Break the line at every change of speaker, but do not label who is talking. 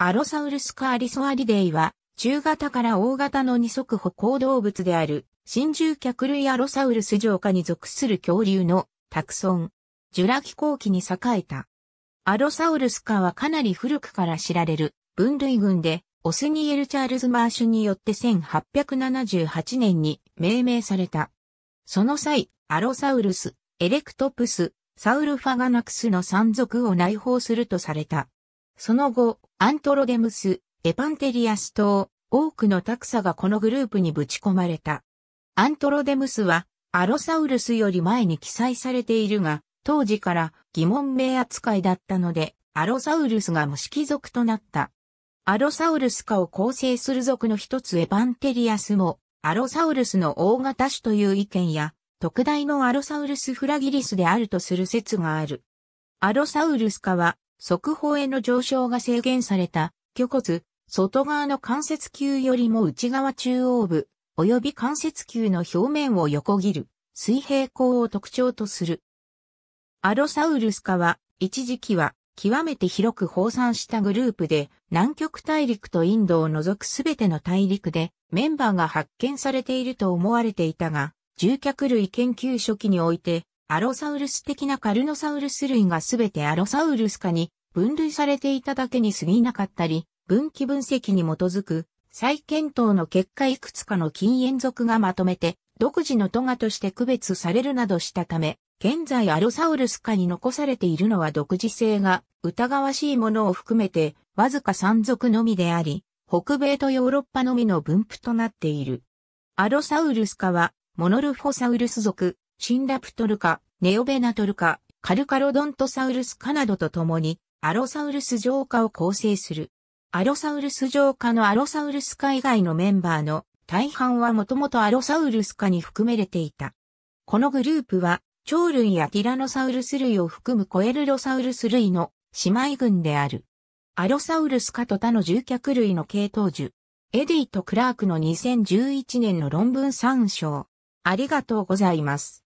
アロサウルスカアリソアリデイは、中型から大型の二足歩行動物である、真獣脚類アロサウルス上下に属する恐竜の、タクソン。ジュラ紀後期に栄えた。アロサウルス科はかなり古くから知られる、分類群で、オスニエル・チャールズ・マーシュによって1878年に命名された。その際、アロサウルス、エレクトプス、サウルファガナクスの山族を内包するとされた。その後、アントロデムス、エパンテリアス島、多くのタクサがこのグループにぶち込まれた。アントロデムスは、アロサウルスより前に記載されているが、当時から疑問名扱いだったので、アロサウルスが無色族となった。アロサウルス化を構成する族の一つエパンテリアスも、アロサウルスの大型種という意見や、特大のアロサウルスフラギリスであるとする説がある。アロサウルス化は速報への上昇が制限された、虚骨、外側の関節球よりも内側中央部、及び関節球の表面を横切る、水平行を特徴とする。アロサウルス科は、一時期は、極めて広く放散したグループで、南極大陸とインドを除くすべての大陸で、メンバーが発見されていると思われていたが、獣脚類研究初期において、アロサウルス的なカルノサウルス類がすべてアロサウルス科に分類されていただけに過ぎなかったり、分岐分析に基づく再検討の結果いくつかの禁煙属がまとめて独自のトガとして区別されるなどしたため、現在アロサウルス科に残されているのは独自性が疑わしいものを含めてわずか3属のみであり、北米とヨーロッパのみの分布となっている。アロサウルス科はモノルフォサウルス属、シンラプトルカ、ネオベナトルカ、カルカロドントサウルスカなどとともに、アロサウルス浄化を構成する。アロサウルス浄化のアロサウルスカ以外のメンバーの大半はもともとアロサウルスカに含めれていた。このグループは、鳥類やティラノサウルス類を含むコエルロサウルス類の姉妹群である。アロサウルスカと他の獣脚類の系統樹。エディとクラークの2011年の論文参照。ありがとうございます。